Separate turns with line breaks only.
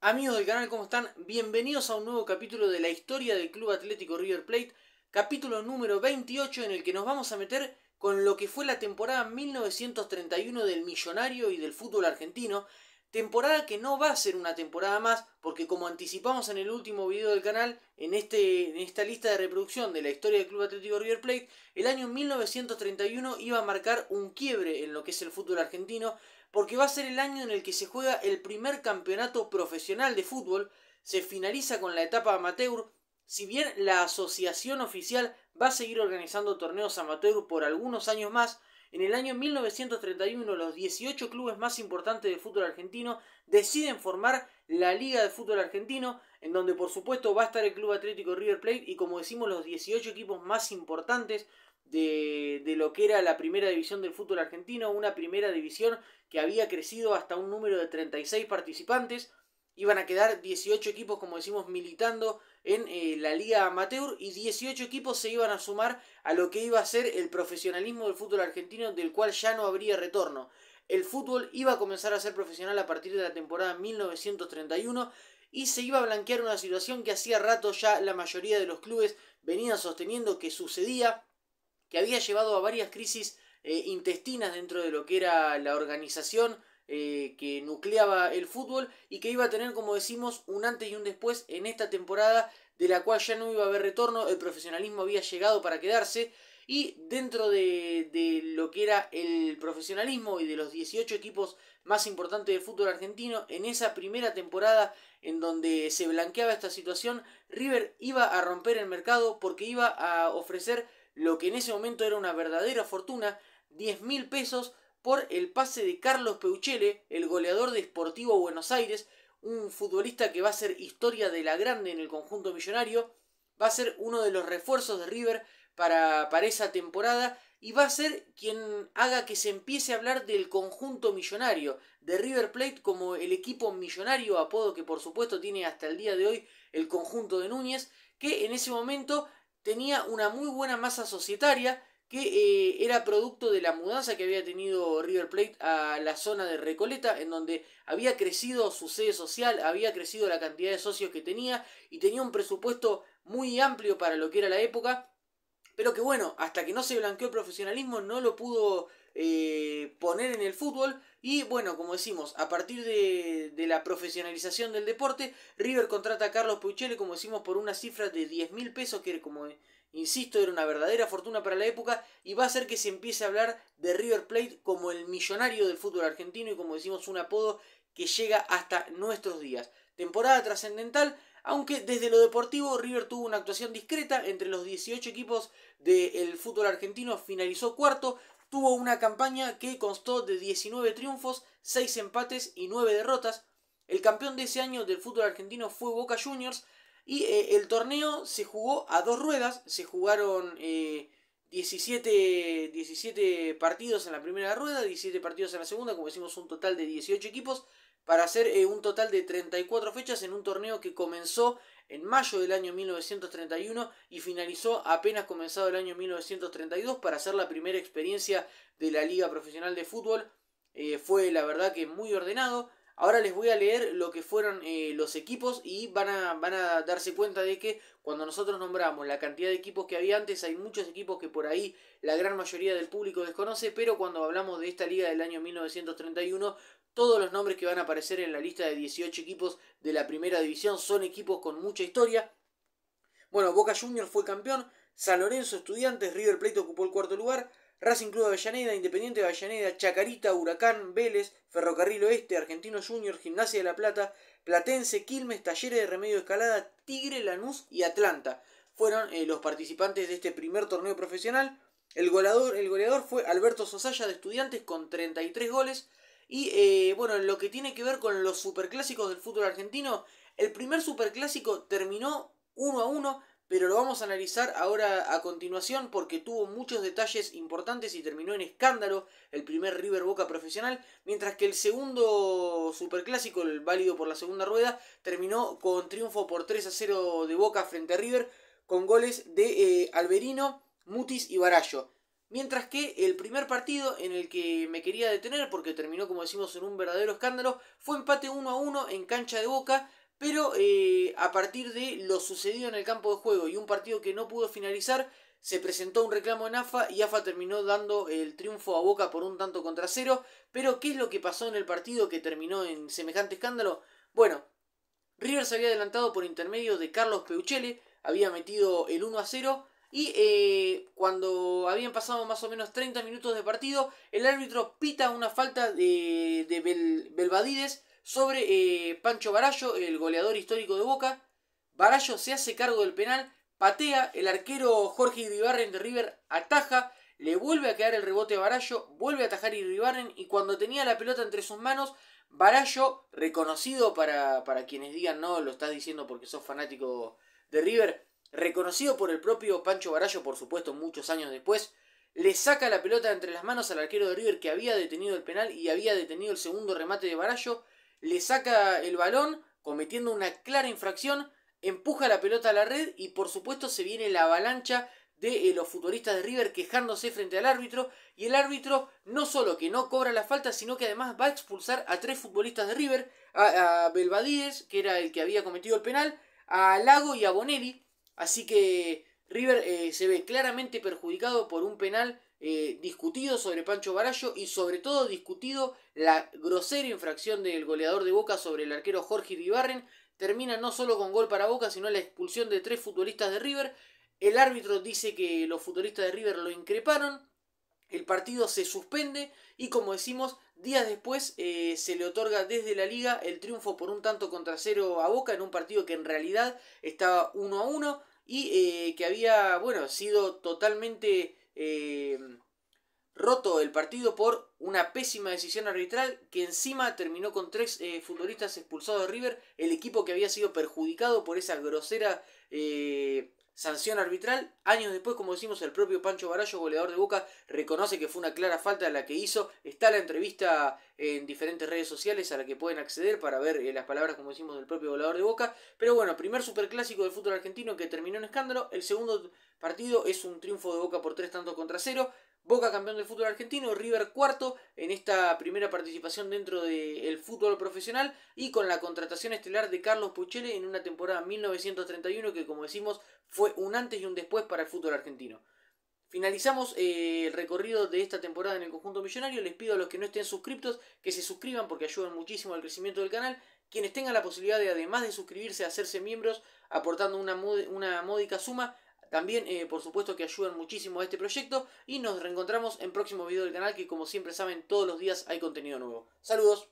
Amigos del canal, ¿cómo están? Bienvenidos a un nuevo capítulo de la historia del Club Atlético River Plate, capítulo número 28 en el que nos vamos a meter con lo que fue la temporada 1931 del Millonario y del fútbol argentino, temporada que no va a ser una temporada más, porque como anticipamos en el último video del canal, en, este, en esta lista de reproducción de la historia del Club Atlético River Plate, el año 1931 iba a marcar un quiebre en lo que es el fútbol argentino, porque va a ser el año en el que se juega el primer campeonato profesional de fútbol, se finaliza con la etapa amateur, si bien la asociación oficial va a seguir organizando torneos amateur por algunos años más, en el año 1931 los 18 clubes más importantes de fútbol argentino deciden formar la Liga de Fútbol Argentino, en donde por supuesto va a estar el Club Atlético River Plate y como decimos los 18 equipos más importantes, de, lo que era la primera división del fútbol argentino, una primera división que había crecido hasta un número de 36 participantes. Iban a quedar 18 equipos, como decimos, militando en eh, la liga amateur y 18 equipos se iban a sumar a lo que iba a ser el profesionalismo del fútbol argentino, del cual ya no habría retorno. El fútbol iba a comenzar a ser profesional a partir de la temporada 1931 y se iba a blanquear una situación que hacía rato ya la mayoría de los clubes venían sosteniendo que sucedía que había llevado a varias crisis eh, intestinas dentro de lo que era la organización eh, que nucleaba el fútbol y que iba a tener, como decimos, un antes y un después en esta temporada de la cual ya no iba a haber retorno, el profesionalismo había llegado para quedarse y dentro de, de lo que era el profesionalismo y de los 18 equipos más importantes del fútbol argentino, en esa primera temporada en donde se blanqueaba esta situación, River iba a romper el mercado porque iba a ofrecer lo que en ese momento era una verdadera fortuna, 10 mil pesos por el pase de Carlos Peuchele, el goleador de Sportivo Buenos Aires, un futbolista que va a ser historia de la grande en el conjunto millonario, va a ser uno de los refuerzos de River para, para esa temporada y va a ser quien haga que se empiece a hablar del conjunto millonario, de River Plate como el equipo millonario, apodo que por supuesto tiene hasta el día de hoy el conjunto de Núñez, que en ese momento tenía una muy buena masa societaria que eh, era producto de la mudanza que había tenido River Plate a la zona de Recoleta, en donde había crecido su sede social, había crecido la cantidad de socios que tenía y tenía un presupuesto muy amplio para lo que era la época pero que bueno, hasta que no se blanqueó el profesionalismo no lo pudo eh, poner en el fútbol. Y bueno, como decimos, a partir de, la profesionalización del deporte, River contrata a Carlos Puchele, como decimos, por una cifra de 10 mil pesos, que como insisto, era una verdadera fortuna para la época, y va a hacer que se empiece a hablar de River Plate como el millonario del fútbol argentino y como decimos, un apodo que llega hasta nuestros días. Temporada trascendental, aunque desde lo deportivo River tuvo una actuación discreta entre los 18 equipos del fútbol argentino, finalizó cuarto, tuvo una campaña que constó de 19 triunfos, 6 empates y 9 derrotas. El campeón de ese año del fútbol argentino fue Boca Juniors y eh, el torneo se jugó a dos ruedas, se jugaron 17, eh, 17 partidos en la primera rueda, 17 partidos en la segunda, como decimos un total de 18 equipos para hacer eh, un total de 34 fechas en un torneo que comenzó en mayo del año 1931 y finalizó apenas comenzado el año 1932 para hacer la primera experiencia de la Liga Profesional de Fútbol. Eh, fue la verdad que muy ordenado. Ahora les voy a leer lo que fueron eh, los equipos y van a, van a darse cuenta de que cuando nosotros nombramos la cantidad de equipos que había antes, hay muchos equipos que por ahí la gran mayoría del público desconoce, pero cuando hablamos de esta liga del año 1931 todos los nombres que van a aparecer en la lista de 18 equipos de la primera división son equipos con mucha historia. Bueno, Boca Juniors fue campeón, San Lorenzo Estudiantes, River Plate ocupó el cuarto lugar, Racing Club Avellaneda, Independiente de Avellaneda, Chacarita, Huracán, Vélez, Ferrocarril Oeste, Argentino Juniors, Gimnasia de la Plata, Platense, Quilmes, Talleres de Remedio de Escalada, Tigre, Lanús y Atlanta. Fueron eh, los participantes de este primer torneo profesional. El goleador, el goleador fue Alberto Sosaya de Estudiantes con 33 goles. Y eh, bueno, en lo que tiene que ver con los superclásicos del fútbol argentino, el primer superclásico terminó 1 a 1, pero lo vamos a analizar ahora a continuación porque tuvo muchos detalles importantes y terminó en escándalo el primer River Boca profesional, mientras que el segundo superclásico, el válido por la segunda rueda, terminó con triunfo por 3 a 0 de Boca frente a River con goles de eh, Alberino, Mutis y Barallo. Mientras que el primer partido en el que me quería detener, porque terminó como decimos en un verdadero escándalo, fue empate 1 a 1 en cancha de boca, pero eh, a partir de lo sucedido en el campo de juego y un partido que no pudo finalizar, se presentó un reclamo en AFA y AFA terminó dando el triunfo a Boca por un tanto contra cero. Pero, ¿qué es lo que pasó en el partido que terminó en semejante escándalo? Bueno, River se había adelantado por intermedio de Carlos Peuchele, había metido el 1 a 0 y eh, cuando habían pasado más o menos 30 minutos de partido, el árbitro pita una falta de, Belvadides sobre eh, Pancho Barallo, el goleador histórico de Boca. Barallo se hace cargo del penal, patea, el arquero Jorge Iribarren de River ataja, le vuelve a quedar el rebote a Barallo, vuelve a atajar Iribarren y cuando tenía la pelota entre sus manos, Barallo, reconocido para, para quienes digan no, lo estás diciendo porque sos fanático de River, reconocido por el propio Pancho Barallo, por supuesto, muchos años después, le saca la pelota entre las manos al arquero de River que había detenido el penal y había detenido el segundo remate de Barallo, le saca el balón cometiendo una clara infracción, empuja la pelota a la red y por supuesto se viene la avalancha de eh, los futbolistas de River quejándose frente al árbitro y el árbitro no solo que no cobra la falta sino que además va a expulsar a tres futbolistas de River, a, a que era el que había cometido el penal, a Lago y a Bonelli Así que River eh, se ve claramente perjudicado por un penal eh, discutido sobre Pancho Barallo y sobre todo discutido la grosera infracción del goleador de Boca sobre el arquero Jorge Ribarren Termina no solo con gol para Boca, sino la expulsión de tres futbolistas de River. El árbitro dice que los futbolistas de River lo increparon. El partido se suspende y como decimos, días después eh, se le otorga desde la liga el triunfo por un tanto contra cero a Boca en un partido que en realidad estaba 1 a 1 y eh, que había, bueno, sido totalmente eh, roto el partido por una pésima decisión arbitral que encima terminó con tres eh, futbolistas expulsados de River, el equipo que había sido perjudicado por esa grosera sanción arbitral. Años después, como decimos, el propio Pancho Barallo, goleador de Boca, reconoce que fue una clara falta la que hizo. Está la entrevista en diferentes redes sociales a la que pueden acceder para ver eh, las palabras, como decimos, del propio goleador de Boca. Pero bueno, primer superclásico del fútbol argentino que terminó en escándalo. El segundo partido es un triunfo de Boca por tres tantos contra cero. Boca campeón del fútbol argentino, River cuarto en esta primera participación dentro del fútbol profesional y con la contratación estelar de Carlos Puchele en una temporada 1931 que como decimos fue un antes y un después para el fútbol argentino. Finalizamos eh, el recorrido de esta temporada en el conjunto millonario. Les pido a los que no estén suscriptos que se suscriban porque ayudan muchísimo al crecimiento del canal. Quienes tengan la posibilidad de, además de suscribirse, hacerse miembros, aportando una módica suma, también, eh, por supuesto, que ayudan muchísimo a este proyecto. Y nos reencontramos en próximo video del canal, que como siempre saben, todos los días hay contenido nuevo. Saludos.